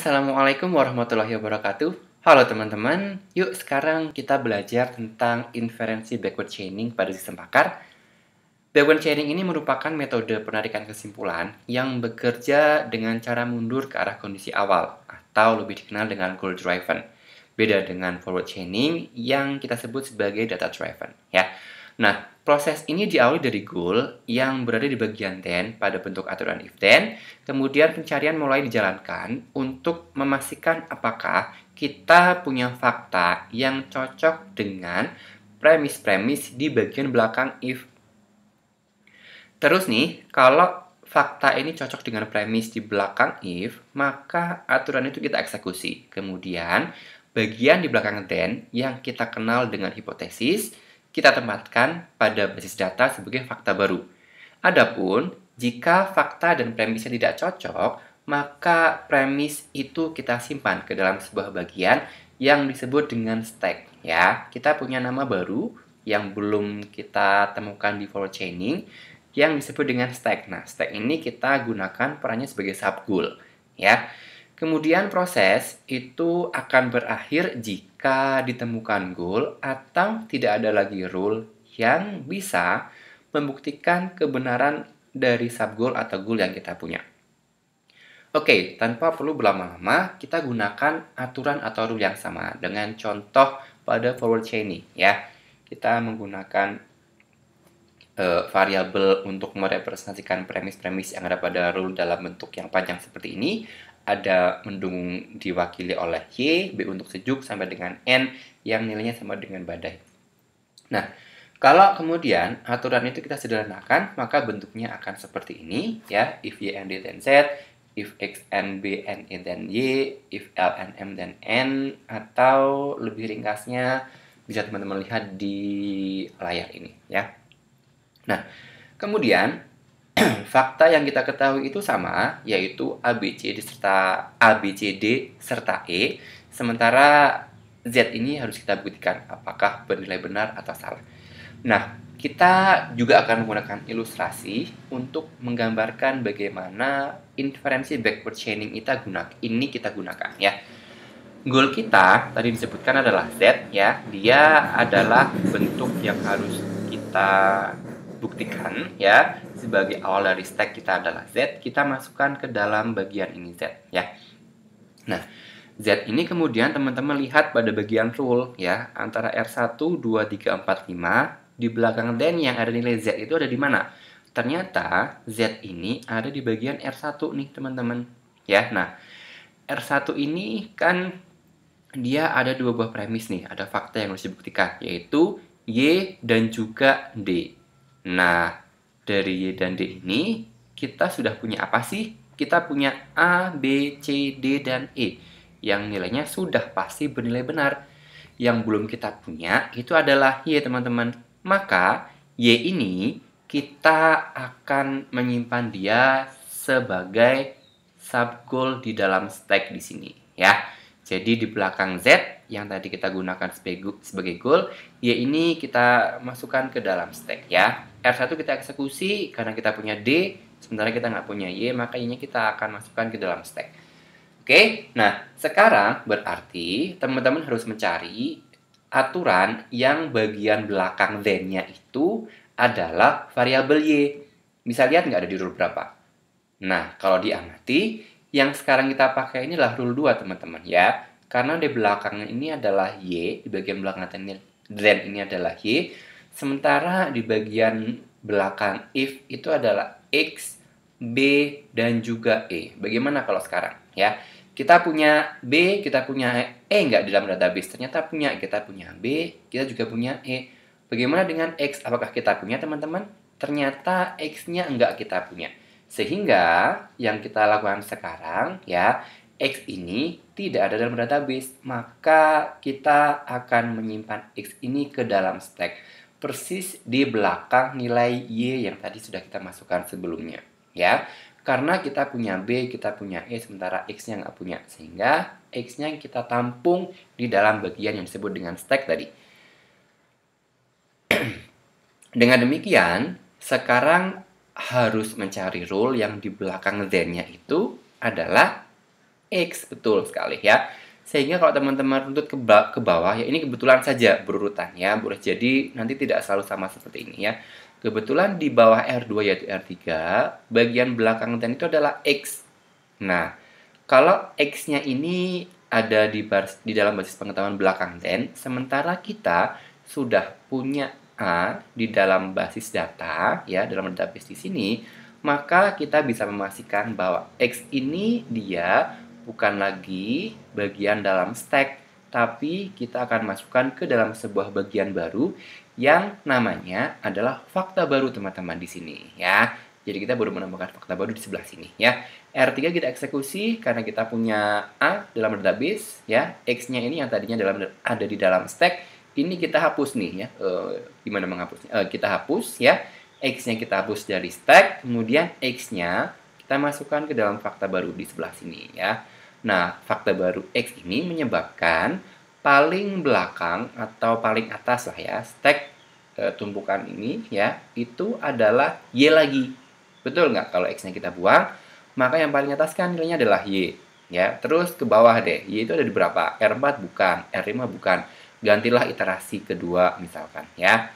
Assalamualaikum warahmatullahi wabarakatuh. Halo teman-teman, yuk sekarang kita belajar tentang inferensi backward chaining pada sistem pakar. Backward chaining ini merupakan metode penarikan kesimpulan yang bekerja dengan cara mundur ke arah kondisi awal atau lebih dikenal dengan goal driven. Beda dengan forward chaining yang kita sebut sebagai data driven, ya. Nah, proses ini diawali dari goal yang berada di bagian then pada bentuk aturan if then, kemudian pencarian mulai dijalankan untuk memastikan apakah kita punya fakta yang cocok dengan premis-premis di bagian belakang if. Terus nih, kalau fakta ini cocok dengan premis di belakang if, maka aturan itu kita eksekusi. Kemudian, bagian di belakang then yang kita kenal dengan hipotesis, kita tempatkan pada basis data sebagai fakta baru. Adapun jika fakta dan premisnya tidak cocok, maka premis itu kita simpan ke dalam sebuah bagian yang disebut dengan stack ya. Kita punya nama baru yang belum kita temukan di forward chaining yang disebut dengan stack. Nah, stack ini kita gunakan perannya sebagai sub goal ya. Kemudian proses itu akan berakhir jika jika ditemukan goal atau tidak ada lagi rule yang bisa membuktikan kebenaran dari sub goal atau goal yang kita punya. Oke, tanpa perlu berlama-lama, kita gunakan aturan atau rule yang sama dengan contoh pada forward chaining ya. Kita menggunakan uh, variabel untuk merepresentasikan premis-premis yang ada pada rule dalam bentuk yang panjang seperti ini ada mendung diwakili oleh Y, B untuk sejuk sama dengan N yang nilainya sama dengan badai. Nah, kalau kemudian aturan itu kita sederhanakan, maka bentuknya akan seperti ini ya, if Y and D then Z, if X and B and E then Y, if L and M then N, atau lebih ringkasnya bisa teman-teman lihat di layar ini ya. Nah, kemudian fakta yang kita ketahui itu sama, yaitu ABCD serta ABCD serta E, sementara Z ini harus kita buktikan apakah bernilai benar atau salah. Nah, kita juga akan menggunakan ilustrasi untuk menggambarkan bagaimana inferensi backward chaining kita gunakan. Ini kita gunakan ya. Goal kita tadi disebutkan adalah Z ya. Dia adalah bentuk yang harus kita buktikan ya sebagai awal dari stack kita adalah Z, kita masukkan ke dalam bagian ini Z ya. Nah, Z ini kemudian teman-teman lihat pada bagian rule ya, antara R1, 2, 3, 4, 5, di belakang dan yang ada nilai Z itu ada di mana? Ternyata Z ini ada di bagian R1 nih teman-teman ya. Nah, R1 ini kan dia ada dua buah premis nih, ada fakta yang harus dibuktikan, yaitu Y dan juga D. Nah, dari Y dan D ini, kita sudah punya apa sih? Kita punya A, B, C, D, dan E yang nilainya sudah pasti bernilai benar. Yang belum kita punya itu adalah Y, teman-teman. Maka, Y ini kita akan menyimpan dia sebagai sub goal di dalam stack di sini, ya. Jadi di belakang Z yang tadi kita gunakan sebagai goal, Y ini kita masukkan ke dalam stack ya. R1 kita eksekusi karena kita punya D, sementara kita nggak punya Y, maka y kita akan masukkan ke dalam stack. Oke, nah sekarang berarti teman-teman harus mencari aturan yang bagian belakang then-nya itu adalah variabel Y. Bisa lihat nggak ada di rule berapa? Nah, kalau diamati, yang sekarang kita pakai ini adalah rule 2, teman-teman ya. Karena di belakangnya ini adalah Y, di bagian belakang then ini adalah Y, Sementara di bagian belakang if itu adalah X, B, dan juga E. Bagaimana kalau sekarang? Ya, kita punya B, kita punya E nggak dalam database? Ternyata punya, kita punya B, kita juga punya E. Bagaimana dengan X? Apakah kita punya teman-teman? Ternyata X-nya nggak kita punya. Sehingga yang kita lakukan sekarang ya, X ini tidak ada dalam database, maka kita akan menyimpan X ini ke dalam stack persis di belakang nilai Y yang tadi sudah kita masukkan sebelumnya ya karena kita punya B, kita punya E, sementara X-nya nggak punya. Sehingga X-nya kita tampung di dalam bagian yang disebut dengan stack tadi. dengan demikian, sekarang harus mencari rule yang di belakang z nya itu adalah X. Betul sekali ya sehingga kalau teman-teman runtut ke, ke bawah ya ini kebetulan saja berurutan ya boleh jadi nanti tidak selalu sama seperti ini ya kebetulan di bawah R2 yaitu R3 bagian belakang dan itu adalah X nah kalau X-nya ini ada di, bar, di dalam basis pengetahuan belakang dan sementara kita sudah punya A di dalam basis data ya dalam database di sini maka kita bisa memastikan bahwa X ini dia bukan lagi bagian dalam stack, tapi kita akan masukkan ke dalam sebuah bagian baru yang namanya adalah fakta baru teman-teman di sini ya. Jadi kita baru menambahkan fakta baru di sebelah sini ya. R3 kita eksekusi karena kita punya A dalam database ya. X-nya ini yang tadinya dalam ada di dalam stack ini kita hapus nih ya. E, gimana menghapusnya? E, kita hapus ya. X-nya kita hapus dari stack, kemudian X-nya kita masukkan ke dalam fakta baru di sebelah sini ya. Nah, fakta baru X ini menyebabkan paling belakang atau paling atas lah ya, stack e, tumpukan ini ya, itu adalah Y lagi. Betul nggak? Kalau X-nya kita buang, maka yang paling atas kan nilainya adalah Y. ya Terus ke bawah deh, Y itu ada di berapa? R4 bukan, R5 bukan. Gantilah iterasi kedua misalkan ya.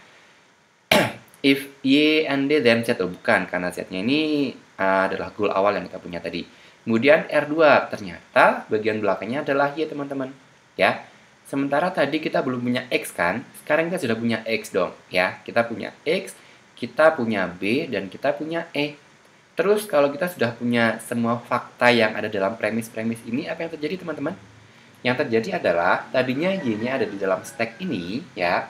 If Y and D then Z, oh bukan, karena Z-nya ini adalah goal awal yang kita punya tadi Kemudian R2 ternyata bagian belakangnya adalah Y ya, teman-teman ya. Sementara tadi kita belum punya X kan, sekarang kita sudah punya X dong ya. Kita punya X, kita punya B, dan kita punya E. Terus kalau kita sudah punya semua fakta yang ada dalam premis-premis ini, apa yang terjadi teman-teman? Yang terjadi adalah tadinya Y-nya ada di dalam stack ini ya,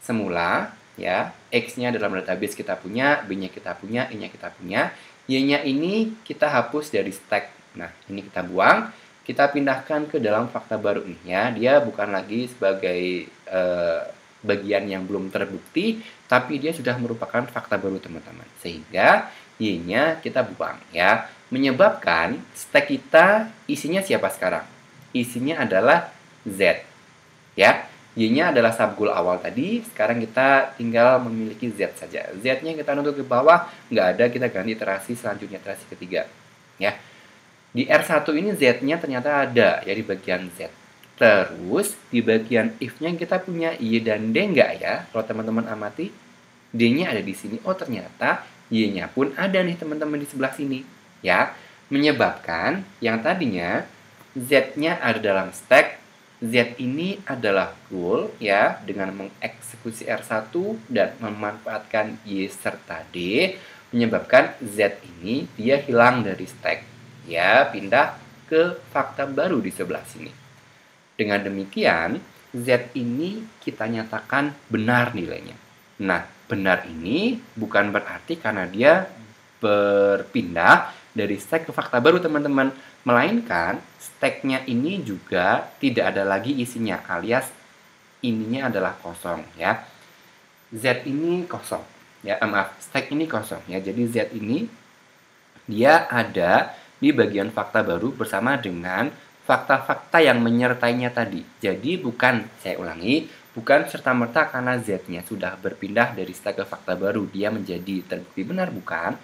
semula ya, X-nya dalam database kita punya, B-nya kita punya, E-nya kita punya. Y-nya ini kita hapus dari stack. Nah, ini kita buang. Kita pindahkan ke dalam fakta baru nih ya. Dia bukan lagi sebagai e, bagian yang belum terbukti, tapi dia sudah merupakan fakta baru teman-teman. Sehingga Y-nya kita buang ya. Menyebabkan stack kita isinya siapa sekarang? Isinya adalah Z. Ya. Y-nya adalah subgoal awal tadi, sekarang kita tinggal memiliki Z saja. Z-nya kita nuntut ke bawah, nggak ada, kita ganti iterasi selanjutnya, iterasi ketiga. Ya. Di R1 ini Z-nya ternyata ada, ya di bagian Z. Terus, di bagian if-nya kita punya Y dan D nggak ya? Kalau teman-teman amati, D-nya ada di sini. Oh, ternyata Y-nya pun ada nih teman-teman di sebelah sini. Ya, menyebabkan yang tadinya Z-nya ada dalam stack, Z ini adalah goal ya dengan mengeksekusi R1 dan memanfaatkan Y serta D menyebabkan Z ini dia hilang dari stack ya pindah ke fakta baru di sebelah sini. Dengan demikian Z ini kita nyatakan benar nilainya. Nah, benar ini bukan berarti karena dia berpindah dari stack ke fakta baru teman-teman, melainkan stacknya ini juga tidak ada lagi isinya alias ininya adalah kosong ya. Z ini kosong ya, eh, maaf, stack ini kosong ya. Jadi Z ini dia ada di bagian fakta baru bersama dengan fakta-fakta yang menyertainya tadi. Jadi bukan saya ulangi, bukan serta-merta karena Z-nya sudah berpindah dari stack ke fakta baru dia menjadi terbukti benar bukan,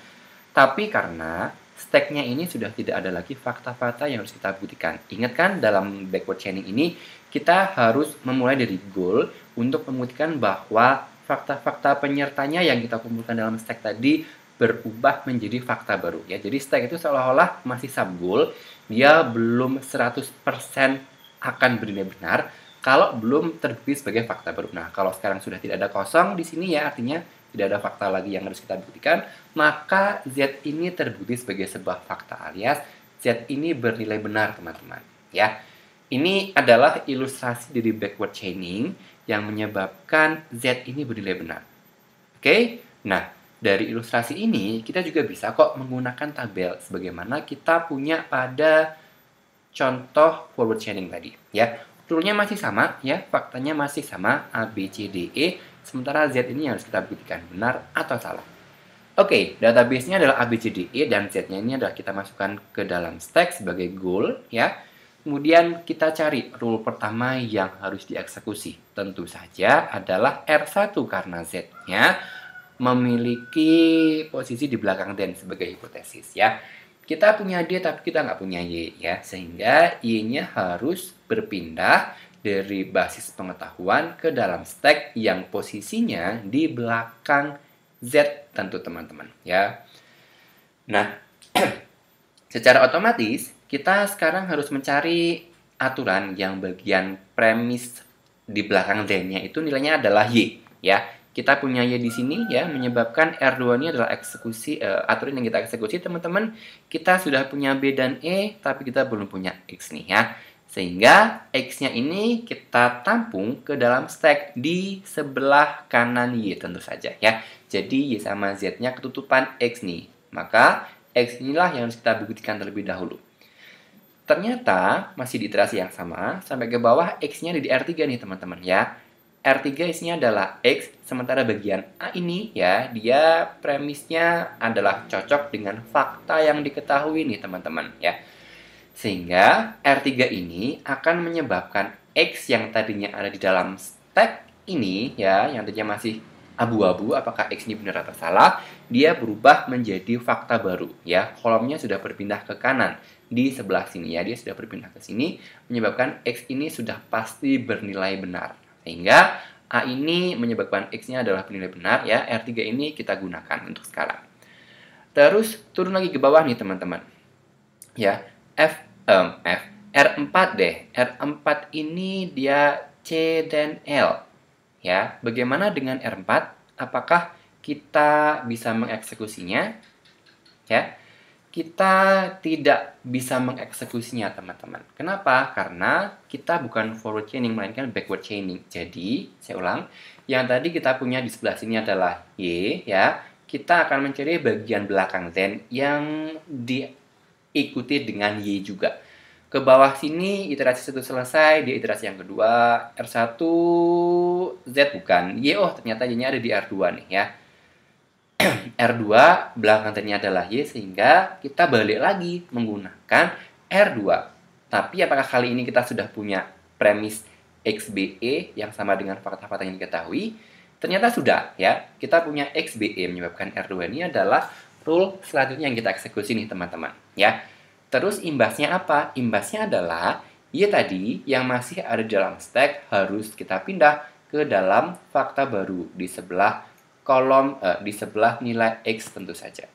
tapi karena steknya ini sudah tidak ada lagi fakta-fakta yang harus kita buktikan. Ingat kan dalam backward chaining ini kita harus memulai dari goal untuk membuktikan bahwa fakta-fakta penyertanya yang kita kumpulkan dalam stack tadi berubah menjadi fakta baru ya. Jadi stack itu seolah-olah masih sub goal, dia belum 100% akan berdiri benar kalau belum terbukti sebagai fakta baru. Nah, kalau sekarang sudah tidak ada kosong di sini ya artinya tidak ada fakta lagi yang harus kita buktikan, maka Z ini terbukti sebagai sebuah fakta alias Z ini bernilai benar, teman-teman. Ya, ini adalah ilustrasi dari backward chaining yang menyebabkan Z ini bernilai benar. Oke, nah dari ilustrasi ini kita juga bisa kok menggunakan tabel sebagaimana kita punya pada contoh forward chaining tadi. Ya, turunnya masih sama, ya faktanya masih sama A B C D E Sementara Z ini harus kita buktikan benar atau salah. Oke, okay, database-nya adalah ABCDE dan Z-nya ini adalah kita masukkan ke dalam stack sebagai goal ya. Kemudian kita cari rule pertama yang harus dieksekusi. Tentu saja adalah R1 karena Z-nya memiliki posisi di belakang dan e sebagai hipotesis ya. Kita punya D tapi kita nggak punya Y ya. Sehingga Y-nya harus berpindah dari basis pengetahuan ke dalam stack yang posisinya di belakang Z tentu teman-teman ya. Nah, secara otomatis kita sekarang harus mencari aturan yang bagian premis di belakang Z-nya itu nilainya adalah Y ya. Kita punya Y di sini ya menyebabkan r 2 ini adalah eksekusi uh, aturan yang kita eksekusi teman-teman. Kita sudah punya B dan E tapi kita belum punya X nih ya. Sehingga X-nya ini kita tampung ke dalam stack di sebelah kanan Y tentu saja ya. Jadi Y sama Z-nya ketutupan X nih. Maka X inilah yang harus kita buktikan terlebih dahulu. Ternyata masih di iterasi yang sama, sampai ke bawah X-nya di R3 nih teman-teman ya. R3 isinya adalah X, sementara bagian A ini ya, dia premisnya adalah cocok dengan fakta yang diketahui nih teman-teman ya. Sehingga R3 ini akan menyebabkan X yang tadinya ada di dalam stack ini ya, yang tadinya masih abu-abu apakah X ini benar atau salah, dia berubah menjadi fakta baru ya. Kolomnya sudah berpindah ke kanan di sebelah sini ya, dia sudah berpindah ke sini menyebabkan X ini sudah pasti bernilai benar. Sehingga A ini menyebabkan X-nya adalah bernilai benar ya, R3 ini kita gunakan untuk sekarang. Terus turun lagi ke bawah nih teman-teman. Ya, F um, F R4 deh R4 ini dia C dan L ya bagaimana dengan R4 apakah kita bisa mengeksekusinya ya kita tidak bisa mengeksekusinya teman-teman kenapa karena kita bukan forward chaining melainkan backward chaining jadi saya ulang yang tadi kita punya di sebelah sini adalah y ya kita akan mencari bagian belakang then yang di ikuti dengan Y juga. Ke bawah sini iterasi satu selesai, di iterasi yang kedua R1 Z bukan Y, oh ternyata Y-nya ada di R2 nih ya. R2 belakang ternyata adalah Y sehingga kita balik lagi menggunakan R2. Tapi apakah kali ini kita sudah punya premis XBE yang sama dengan fakta-fakta yang diketahui? Ternyata sudah ya, kita punya XBE menyebabkan R2 ini adalah rule selanjutnya yang kita eksekusi nih teman-teman ya. Terus imbasnya apa? Imbasnya adalah ya tadi yang masih ada dalam stack harus kita pindah ke dalam fakta baru di sebelah kolom eh, di sebelah nilai X tentu saja.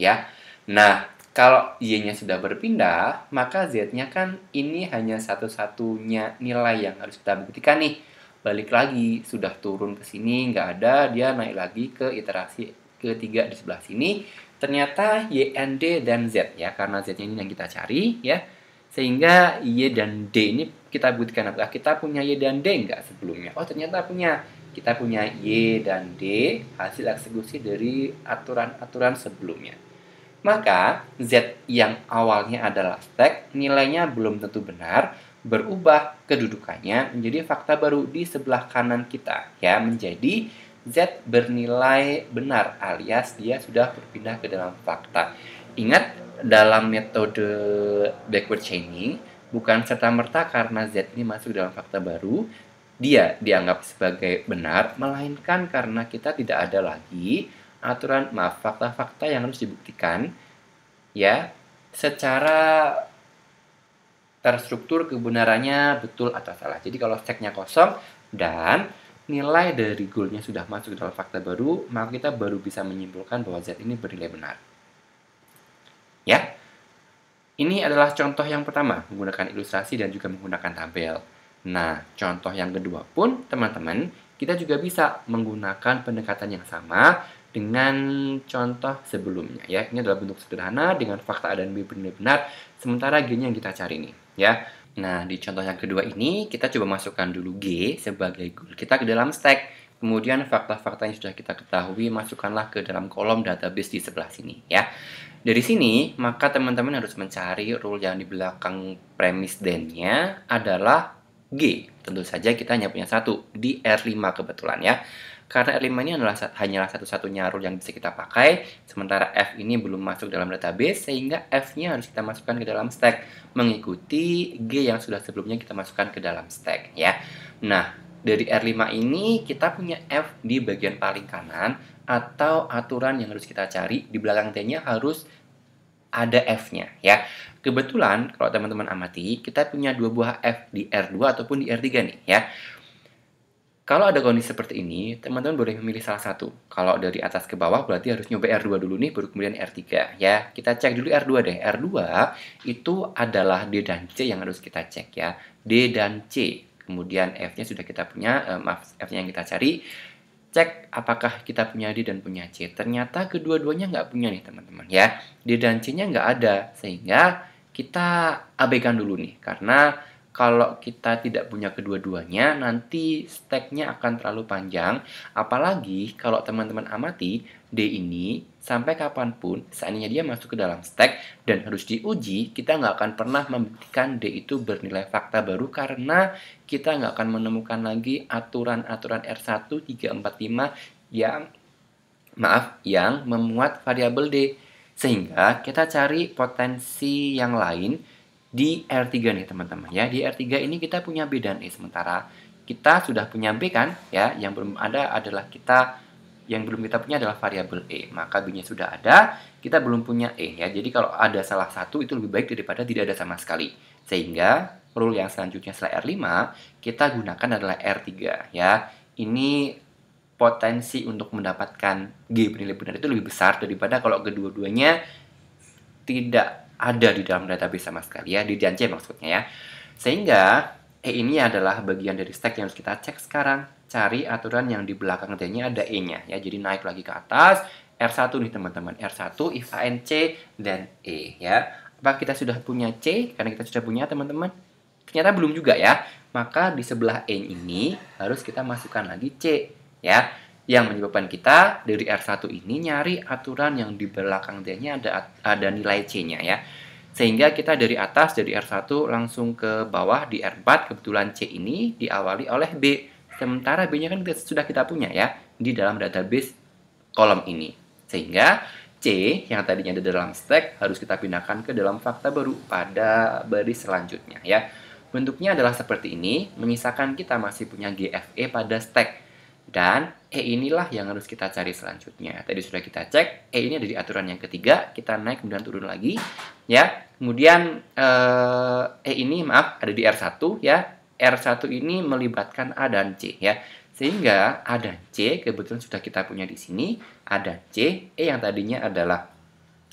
Ya. Nah, kalau Y-nya sudah berpindah, maka Z-nya kan ini hanya satu-satunya nilai yang harus kita buktikan nih. Balik lagi, sudah turun ke sini, nggak ada, dia naik lagi ke iterasi ketiga di sebelah sini ternyata Y N, D dan Z ya karena Z ini yang kita cari ya sehingga Y dan D ini kita buktikan apakah kita punya Y dan D enggak sebelumnya oh ternyata punya kita punya Y dan D hasil eksekusi dari aturan-aturan sebelumnya maka Z yang awalnya adalah stack nilainya belum tentu benar berubah kedudukannya menjadi fakta baru di sebelah kanan kita ya menjadi Z bernilai benar alias dia sudah berpindah ke dalam fakta. Ingat dalam metode backward chaining bukan serta-merta karena Z ini masuk dalam fakta baru dia dianggap sebagai benar melainkan karena kita tidak ada lagi aturan maaf fakta-fakta yang harus dibuktikan ya secara terstruktur kebenarannya betul atau salah. Jadi kalau ceknya kosong dan nilai dari goalnya sudah masuk dalam fakta baru, maka kita baru bisa menyimpulkan bahwa Z ini bernilai benar. Ya, ini adalah contoh yang pertama, menggunakan ilustrasi dan juga menggunakan tabel. Nah, contoh yang kedua pun, teman-teman, kita juga bisa menggunakan pendekatan yang sama dengan contoh sebelumnya. ya Ini adalah bentuk sederhana dengan fakta A dan B bernilai benar sementara g yang kita cari ini, ya Nah, di contoh yang kedua ini, kita coba masukkan dulu G sebagai goal kita ke dalam stack. Kemudian fakta-fakta yang sudah kita ketahui masukkanlah ke dalam kolom database di sebelah sini ya. Dari sini, maka teman-teman harus mencari rule yang di belakang premise then-nya adalah G. Tentu saja kita hanya punya satu di R5 kebetulan ya karena R5 ini adalah hanyalah satu-satunya rule yang bisa kita pakai, sementara F ini belum masuk dalam database, sehingga F-nya harus kita masukkan ke dalam stack, mengikuti G yang sudah sebelumnya kita masukkan ke dalam stack, ya. Nah, dari R5 ini kita punya F di bagian paling kanan, atau aturan yang harus kita cari, di belakang T-nya harus ada F-nya ya. Kebetulan kalau teman-teman amati, kita punya dua buah F di R2 ataupun di R3 nih ya. Kalau ada kondisi seperti ini, teman-teman boleh memilih salah satu. Kalau dari atas ke bawah berarti harus nyoba R2 dulu nih, baru kemudian R3 ya. Kita cek dulu R2 deh. R2 itu adalah D dan C yang harus kita cek ya. D dan C. Kemudian F-nya sudah kita punya, eh, maaf, F-nya yang kita cari. Cek apakah kita punya D dan punya C. Ternyata kedua-duanya nggak punya nih teman-teman ya. D dan C-nya nggak ada, sehingga kita abaikan dulu nih. Karena kalau kita tidak punya kedua-duanya, nanti steknya akan terlalu panjang. Apalagi kalau teman-teman amati, D ini sampai kapanpun, seandainya dia masuk ke dalam stek dan harus diuji, kita nggak akan pernah membuktikan D itu bernilai fakta baru karena kita nggak akan menemukan lagi aturan-aturan R1, 3, 4, 5 yang, maaf, yang memuat variabel D. Sehingga kita cari potensi yang lain di R3 nih teman-teman ya. Di R3 ini kita punya B dan E sementara kita sudah punya B kan ya. Yang belum ada adalah kita yang belum kita punya adalah variabel E. Maka B-nya sudah ada, kita belum punya E ya. Jadi kalau ada salah satu itu lebih baik daripada tidak ada sama sekali. Sehingga rule yang selanjutnya setelah R5 kita gunakan adalah R3 ya. Ini potensi untuk mendapatkan G benar benar itu lebih besar daripada kalau kedua-duanya tidak ada di dalam database sama sekali ya, di dnc maksudnya ya. Sehingga E ini adalah bagian dari stack yang harus kita cek sekarang. Cari aturan yang di belakang D-nya ada E-nya ya. Jadi naik lagi ke atas, R1 nih teman-teman. R1, if AN, C, dan E ya. Apa kita sudah punya C? Karena kita sudah punya teman-teman. Ternyata belum juga ya. Maka di sebelah e ini harus kita masukkan lagi C ya yang menyebabkan kita dari R1 ini nyari aturan yang di belakang D-nya ada ada nilai C-nya ya. Sehingga kita dari atas dari R1 langsung ke bawah di R4 kebetulan C ini diawali oleh B. Sementara B-nya kan sudah kita punya ya di dalam database kolom ini. Sehingga C yang tadinya ada dalam stack harus kita pindahkan ke dalam fakta baru pada baris selanjutnya ya. Bentuknya adalah seperti ini, menyisakan kita masih punya GFE pada stack dan E inilah yang harus kita cari selanjutnya. Tadi sudah kita cek, E ini ada di aturan yang ketiga, kita naik kemudian turun lagi, ya. Kemudian E ini maaf ada di R1 ya. R1 ini melibatkan A dan C ya. Sehingga A dan C kebetulan sudah kita punya di sini, A dan C, E yang tadinya adalah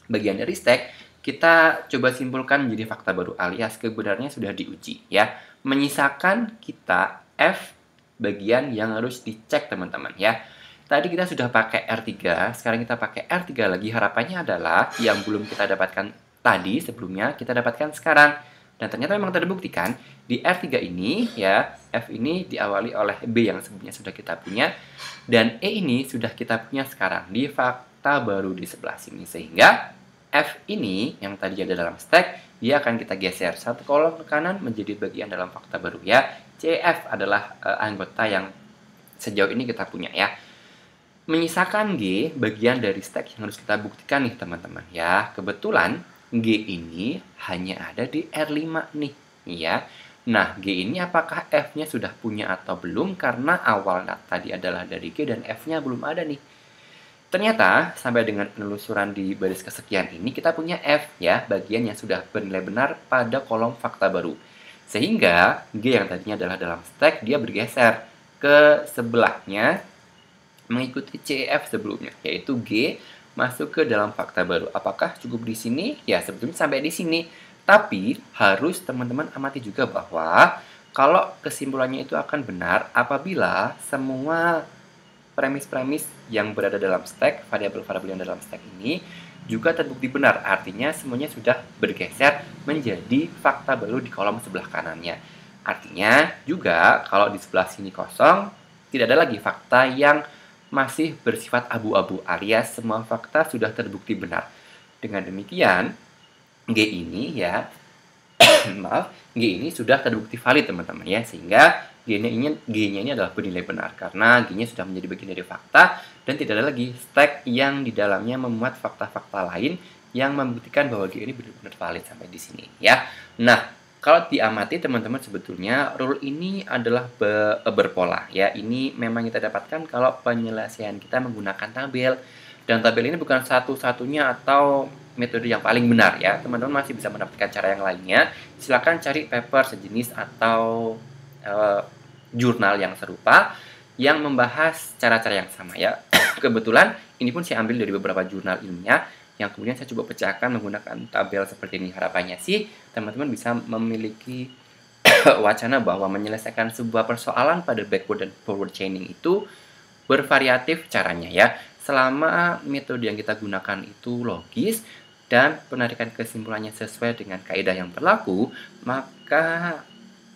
bagian dari stack, kita coba simpulkan menjadi fakta baru alias kebenarannya sudah diuji ya. Menyisakan kita F bagian yang harus dicek teman-teman ya. Tadi kita sudah pakai R3, sekarang kita pakai R3 lagi. Harapannya adalah yang belum kita dapatkan tadi sebelumnya kita dapatkan sekarang. Dan ternyata memang terbukti kan di R3 ini ya F ini diawali oleh B yang sebelumnya sudah kita punya dan E ini sudah kita punya sekarang di fakta baru di sebelah sini sehingga F ini yang tadi ada dalam stack ia akan kita geser satu kolom ke kanan menjadi bagian dalam fakta baru ya. CF adalah uh, anggota yang sejauh ini kita punya ya. Menyisakan G bagian dari stack yang harus kita buktikan nih teman-teman ya. Kebetulan G ini hanya ada di R5 nih ya. Nah, G ini apakah F-nya sudah punya atau belum? Karena awal tadi adalah dari G dan F-nya belum ada nih. Ternyata sampai dengan penelusuran di baris kesekian ini kita punya F ya, bagian yang sudah bernilai benar pada kolom fakta baru. Sehingga G yang tadinya adalah dalam stack dia bergeser ke sebelahnya mengikuti CF sebelumnya, yaitu G masuk ke dalam fakta baru. Apakah cukup di sini? Ya, sebetulnya sampai di sini. Tapi harus teman-teman amati juga bahwa kalau kesimpulannya itu akan benar apabila semua premis-premis yang berada dalam stack, variabel-variabel yang dalam stack ini juga terbukti benar. Artinya semuanya sudah bergeser menjadi fakta baru di kolom sebelah kanannya. Artinya juga kalau di sebelah sini kosong, tidak ada lagi fakta yang masih bersifat abu-abu alias semua fakta sudah terbukti benar. Dengan demikian, G ini ya, maaf, G ini sudah terbukti valid teman-teman ya, sehingga G-nya ini, G-nya ini adalah penilai benar karena G-nya sudah menjadi bagian dari fakta dan tidak ada lagi stack yang di dalamnya memuat fakta-fakta lain yang membuktikan bahwa G ini benar-benar valid sampai di sini ya. Nah, kalau diamati teman-teman sebetulnya rule ini adalah be eh, berpola ya. Ini memang kita dapatkan kalau penyelesaian kita menggunakan tabel dan tabel ini bukan satu-satunya atau metode yang paling benar ya. Teman-teman masih bisa mendapatkan cara yang lainnya. Silahkan cari paper sejenis atau Eh, jurnal yang serupa yang membahas cara-cara yang sama ya. Kebetulan ini pun saya ambil dari beberapa jurnal ilmiah yang kemudian saya coba pecahkan menggunakan tabel seperti ini. Harapannya sih teman-teman bisa memiliki wacana bahwa menyelesaikan sebuah persoalan pada backward dan forward chaining itu bervariatif caranya ya. Selama metode yang kita gunakan itu logis dan penarikan kesimpulannya sesuai dengan kaedah yang berlaku, maka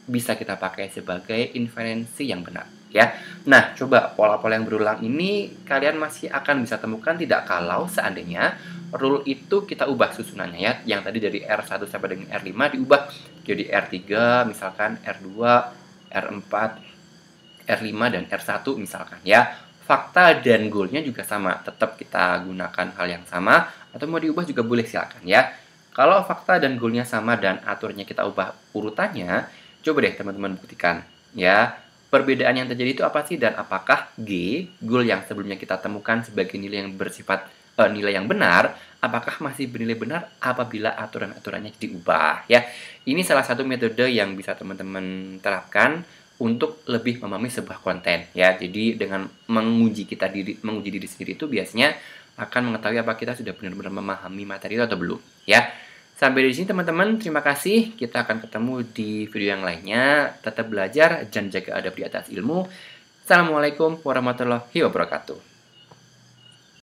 bisa kita pakai sebagai inferensi yang benar ya. Nah, coba pola-pola yang berulang ini kalian masih akan bisa temukan tidak kalau seandainya rule itu kita ubah susunannya ya. Yang tadi dari R1 sampai dengan R5 diubah jadi R3, misalkan R2, R4, R5 dan R1 misalkan ya. Fakta dan goalnya juga sama, tetap kita gunakan hal yang sama atau mau diubah juga boleh silakan ya. Kalau fakta dan goalnya sama dan aturnya kita ubah urutannya, Coba deh teman-teman buktikan ya. Perbedaan yang terjadi itu apa sih dan apakah G, goal yang sebelumnya kita temukan sebagai nilai yang bersifat uh, nilai yang benar, apakah masih bernilai benar apabila aturan-aturannya diubah ya. Ini salah satu metode yang bisa teman-teman terapkan untuk lebih memahami sebuah konten ya. Jadi dengan menguji kita diri menguji diri sendiri itu biasanya akan mengetahui apa kita sudah benar-benar memahami materi itu atau belum ya. Sampai di sini teman-teman, terima kasih. Kita akan ketemu di video yang lainnya. Tetap belajar, jangan jaga adab di atas ilmu. Assalamualaikum warahmatullahi wabarakatuh.